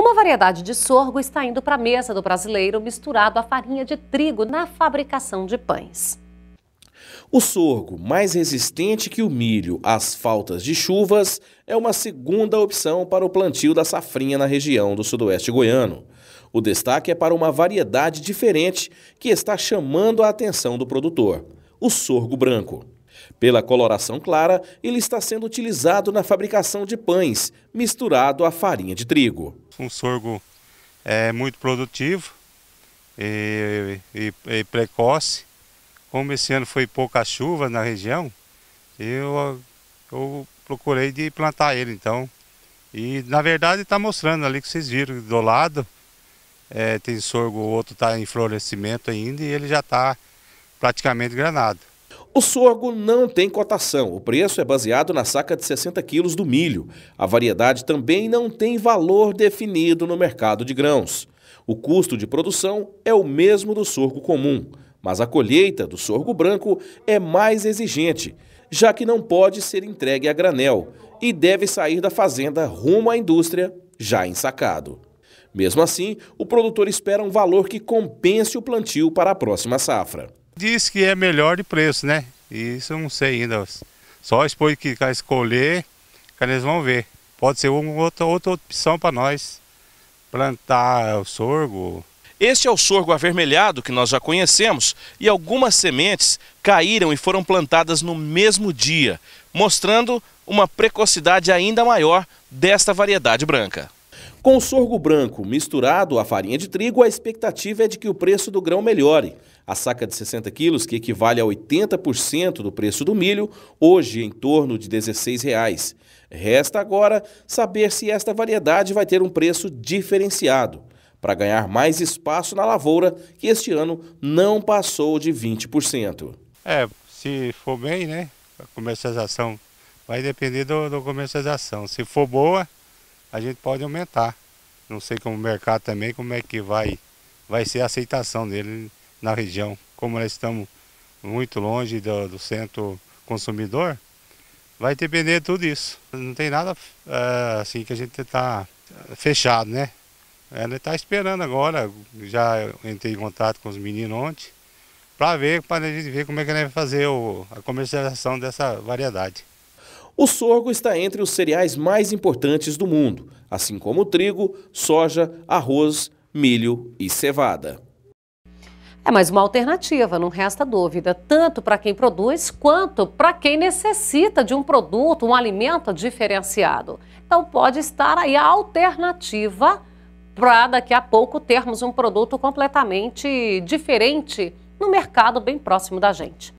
Uma variedade de sorgo está indo para a mesa do brasileiro misturado à farinha de trigo na fabricação de pães. O sorgo, mais resistente que o milho às faltas de chuvas, é uma segunda opção para o plantio da safrinha na região do sudoeste goiano. O destaque é para uma variedade diferente que está chamando a atenção do produtor, o sorgo branco. Pela coloração clara, ele está sendo utilizado na fabricação de pães, misturado à farinha de trigo um sorgo é, muito produtivo e, e, e, precoce. Como esse ano foi pouca chuva na região, eu, eu procurei de plantar ele então. E na verdade está mostrando ali que vocês viram do lado, é, tem sorgo, o outro está em florescimento ainda e ele já está praticamente granado. O sorgo não tem cotação. O preço é baseado na saca de 60 quilos do milho. A variedade também não tem valor definido no mercado de grãos. O custo de produção é o mesmo do sorgo comum, mas a colheita do sorgo branco é mais exigente, já que não pode ser entregue a granel e deve sair da fazenda rumo à indústria já ensacado. Mesmo assim, o produtor espera um valor que compense o plantio para a próxima safra. Diz que é melhor de preço, né? Isso eu não sei ainda. Só depois que escolher, que eles vão ver. Pode ser uma outra, outra opção para nós plantar o sorgo. Este é o sorgo avermelhado que nós já conhecemos e algumas sementes caíram e foram plantadas no mesmo dia, mostrando uma precocidade ainda maior desta variedade branca. Com sorgo branco misturado à farinha de trigo, a expectativa é de que o preço do grão melhore. A saca de 60 quilos, que equivale a 80% do preço do milho, hoje em torno de R$ reais. Resta agora saber se esta variedade vai ter um preço diferenciado para ganhar mais espaço na lavoura, que este ano não passou de 20%. É, se for bem, né? A comercialização vai depender da comercialização. Se for boa, a gente pode aumentar. Não sei como o mercado também, como é que vai, vai ser a aceitação dele na região. Como nós estamos muito longe do, do centro consumidor, vai depender de tudo isso. Não tem nada é, assim que a gente está fechado, né? Ela está esperando agora, já entrei em contato com os meninos ontem, para ver, para a gente ver como é que a gente vai fazer o, a comercialização dessa variedade. O sorgo está entre os cereais mais importantes do mundo, assim como o trigo, soja, arroz, milho e cevada. É mais uma alternativa, não resta dúvida, tanto para quem produz quanto para quem necessita de um produto, um alimento diferenciado. Então pode estar aí a alternativa para daqui a pouco termos um produto completamente diferente no mercado bem próximo da gente.